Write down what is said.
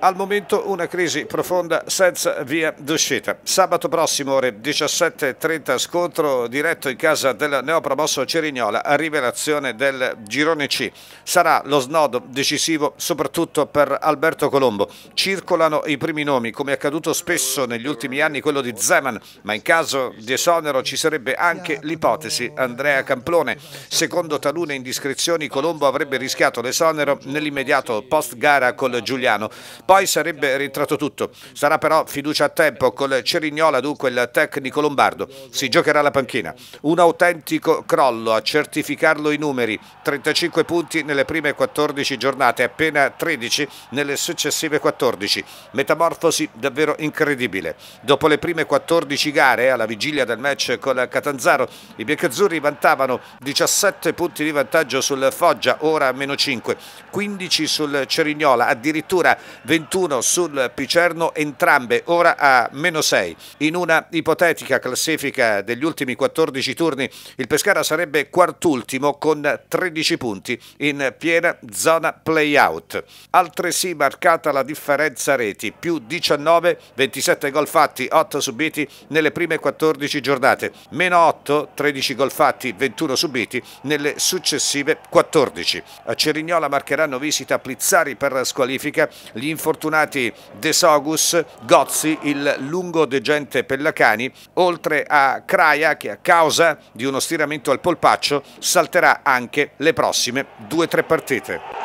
Al momento una crisi profonda senza via d'uscita. Sabato prossimo ore 17.30 scontro diretto in casa del neopromosso Cerignola a rivelazione del girone C. Sarà lo snodo decisivo soprattutto per Alberto Colombo. Circolano i primi nomi come è accaduto spesso negli ultimi anni quello di Zeman ma in caso di esonero ci sarebbe anche l'ipotesi Andrea Camplone. Secondo talune indiscrezioni Colombo avrebbe rischiato l'esonero nell'immediato post gara col Giuliano poi sarebbe rientrato tutto. Sarà però fiducia a tempo col Cerignola, dunque il tecnico lombardo. Si giocherà la panchina. Un autentico crollo a certificarlo i numeri. 35 punti nelle prime 14 giornate, appena 13 nelle successive 14. Metamorfosi davvero incredibile. Dopo le prime 14 gare, alla vigilia del match con Catanzaro, i biancazzurri vantavano 17 punti di vantaggio sul Foggia, ora meno 5, 15 sul Cerignola, addirittura 20 21 sul Picerno, entrambe ora a meno 6. In una ipotetica classifica degli ultimi 14 turni il Pescara sarebbe quartultimo con 13 punti in piena zona play-out. Altresì marcata la differenza reti, più 19, 27 gol fatti, 8 subiti nelle prime 14 giornate, meno 8, 13 gol fatti, 21 subiti nelle successive 14. A Cerignola marcheranno visita Plizzari per la squalifica, gli infortuni fortunati De Sogus, Gozzi, il lungo degente Pellacani, oltre a Craia che a causa di uno stiramento al polpaccio salterà anche le prossime due o tre partite.